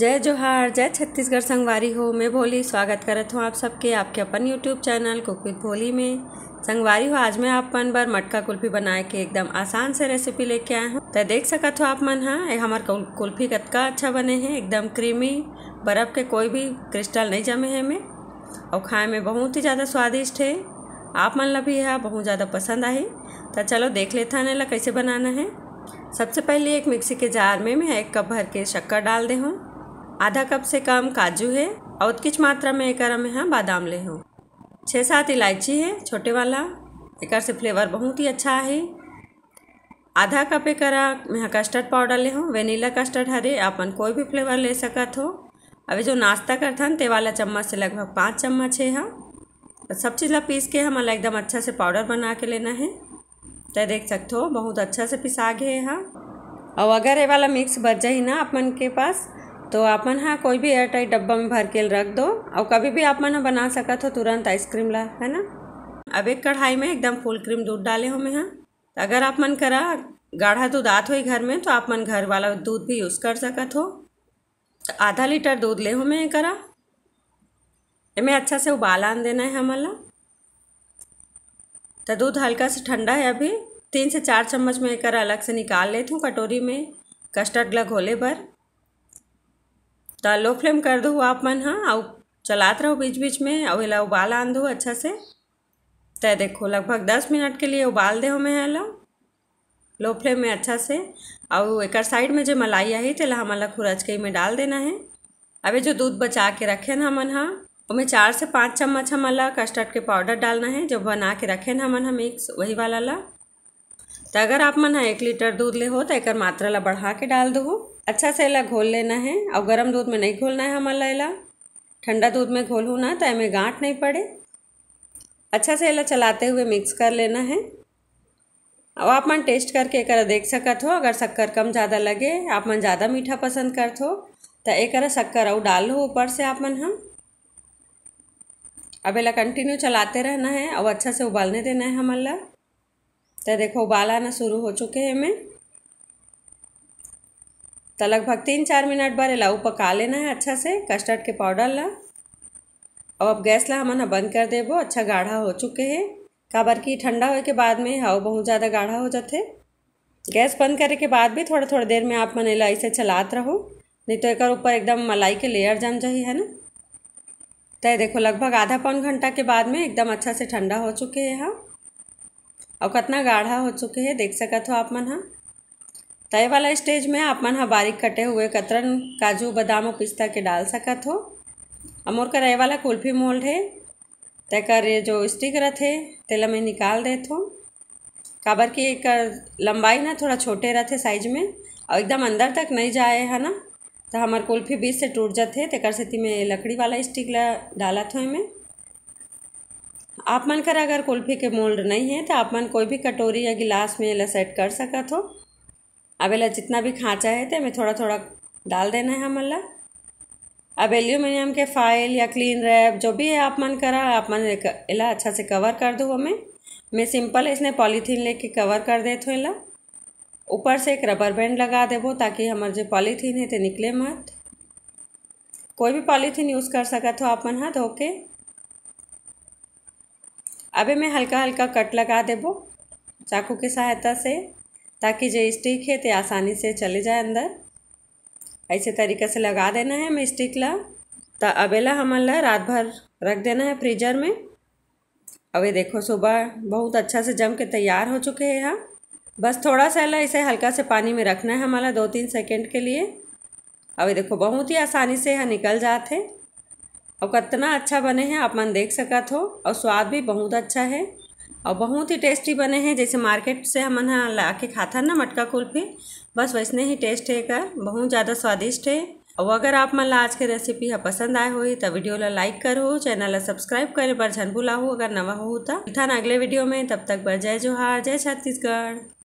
जय जोहार जय छत्तीसगढ़ संगवारी हो मैं भोली स्वागत करत हूँ आप सबके आपके अपन YouTube channel cook with Bholi में संगवारी हो आज मैं आप मन बार मटका कुल्फी बनाए के एकदम आसान से रेसिपी लेके आए हूँ तो देख सकत हो आप मन हाँ हमार कुल्फी कतका अच्छा बने हैं एकदम क्रीमी बर्फ़ के कोई भी क्रिस्टल नहीं जमे हैं मैं और खाए में बहुत ही ज़्यादा स्वादिष्ट है आप मन लभी है बहुत ज़्यादा पसंद आई तो चलो देख लेता ला कैसे बनाना है सबसे पहले एक मिक्सी के जार में मैं एक कप भर के शक्कर डाल दे हूँ आधा कप से कम काजू है और कुछ मात्रा में एक में हम बादाम ले हूँ छः सात इलायची है छोटे वाला एक से फ्लेवर बहुत ही अच्छा है आधा कप एक में कस्टर्ड पाउडर ले हूँ वेनीला कस्टर्ड हरे अपन कोई भी फ्लेवर ले सकत हो अभी जो नाश्ता हैं ते वाला चम्मच से लगभग पाँच चम्मच है हम तो सब चीज़ ला पीस के हमारा एकदम अच्छा से पाउडर बना के लेना है तो देख सकते हो बहुत अच्छा से पिसा गए है हाँ और अगर ये वाला मिक्स बच जाए ना अपन के पास तो आप मन हाँ कोई भी एयरटाइट डब्बा में भर के रख दो और कभी भी आप मन हाँ बना सकते हो तुरंत आइसक्रीम ला है ना अब एक कढ़ाई में एकदम फुल क्रीम दूध डाले हो मैं हाँ तो अगर आप मन करा गाढ़ा दूध आत हो घर में तो आप मन घर वाला दूध भी यूज़ कर सकत हो तो आधा लीटर दूध ले हो मैं करा इमें अच्छा से उबाल आन देना है हमला तो दूध हल्का से ठंडा है अभी तीन से चार चम्मच में एक अलग से निकाल लेती हूँ कटोरी में कस्टर्ड लगोले घोले भर तो लो फ्लेम कर दो आप मन हाँ और चलाते रहो बीच बीच में और इला उबाल आन दो अच्छा से तो देखो लगभग दस मिनट के लिए उबाल दे में है लो फ्लेम में अच्छा से और एक साइड में जो मलाई आई तेल अलग खुरच के में डाल देना है अभी जो दूध बचा के रखे न मन हाँ उसमें चार से पाँच चम्मच हम अलग कस्टर्ड के पाउडर डालना है जो बना के रखे ना मन हम हाँ, मिक्स वही वाला ला तो अगर आप मन हाँ एक लीटर दूध ले हो तो एक मात्रा ला बढ़ा के डाल दो अच्छा से इला घोल लेना है और गर्म दूध में नहीं घोलना है हमारा इला ठंडा दूध में घोलू ना तो हमें गांठ नहीं पड़े अच्छा से इला चलाते हुए मिक्स कर लेना है अब आप मन टेस्ट करके एक देख सकत हो अगर शक्कर कम ज़्यादा लगे आप मन ज़्यादा मीठा पसंद कर तो एक शक्कर और डाल लो ऊपर से आप मन हम अब इला कंटिन्यू चलाते रहना है और अच्छा से उबालने देना है हमला तो देखो उबाल आना शुरू हो चुके हैं मैं तो लगभग तीन चार मिनट बार एला पका लेना है अच्छा से कस्टर्ड के पाउडर ला और अब गैस ला हम बंद कर देबो अच्छा गाढ़ा हो चुके हैं काबर की ठंडा होए के बाद में हाउ बहुत ज़्यादा गाढ़ा हो जाते गैस बंद करे के बाद भी थोड़ा थोड़ा देर में आप मन एला ऐसे चलात रहो नहीं तो एक ऊपर एकदम मलाई के लेयर जम जाही है ना तो देखो लगभग आधा पौन घंटा के बाद में एकदम अच्छा से ठंडा हो चुके हैं हाँ और कितना गाढ़ा हो चुके हैं देख सकत हो आप मन हाँ तय वाला स्टेज में आप मन हाँ बारीक कटे हुए कतरन काजू बादाम और पिस्ता के डाल सकत हो अमोर का रहे वाला कुल्फी मोल्ड है तकर ये जो स्टिक रथे तेला में निकाल दे हो काबर की एक लंबाई ना थोड़ा छोटे रहते साइज में और एकदम अंदर तक नहीं जाए है ना तो हमार कुल्फी बीच से टूट जाते तेकर सेती में लकड़ी वाला स्टिक ला डाला था इमें आप मन कर अगर कुल्फी के मोल्ड नहीं है तो आप मन कोई भी कटोरी या गिलास में ला सेट कर सकत हो अबेला जितना भी खाँचा है तो हमें थोड़ा थोड़ा डाल देना है हमला अब एल्यूमिनियम के फाइल या क्लीन रैप जो भी है आप मन करा आप मन इला अच्छा से कवर कर दो हमें मैं सिंपल इसने पॉलीथीन लेके कवर कर दे हूँ इला ऊपर से एक रबर बैंड लगा देबो ताकि हमारे जो पॉलीथीन है तो निकले मत कोई भी पॉलीथीन यूज़ कर सका तो आप मन हाथ धोके अभी मैं हल्का हल्का कट लगा देबो चाकू की सहायता से ताकि जो स्टिक है तो आसानी से चले जाए अंदर ऐसे तरीके से लगा देना है हमें स्टिक ला तो अबेला हमन ला रात भर रख देना है फ्रीजर में अब ये देखो सुबह बहुत अच्छा से जम के तैयार हो चुके हैं यहाँ बस थोड़ा सा ला इसे हल्का से पानी में रखना है हमारा दो तीन सेकेंड के लिए अब ये देखो बहुत ही आसानी से यह निकल जाते और कितना अच्छा बने हैं आप मन देख सका तो और स्वाद भी बहुत अच्छा है और बहुत ही टेस्टी बने हैं जैसे मार्केट से हम ला के खाता ना मटका कुल्फी बस वैसे ही टेस्ट है का बहुत ज़्यादा स्वादिष्ट है और अगर आप मन मतलब आज के रेसिपी है हाँ पसंद आए हो तो वीडियो ला लाइक करो चैनल ला सब्सक्राइब करे पर झन भूला हो अगर नवा हो तो अगले वीडियो में तब तक बर जय जोहार जय छत्तीसगढ़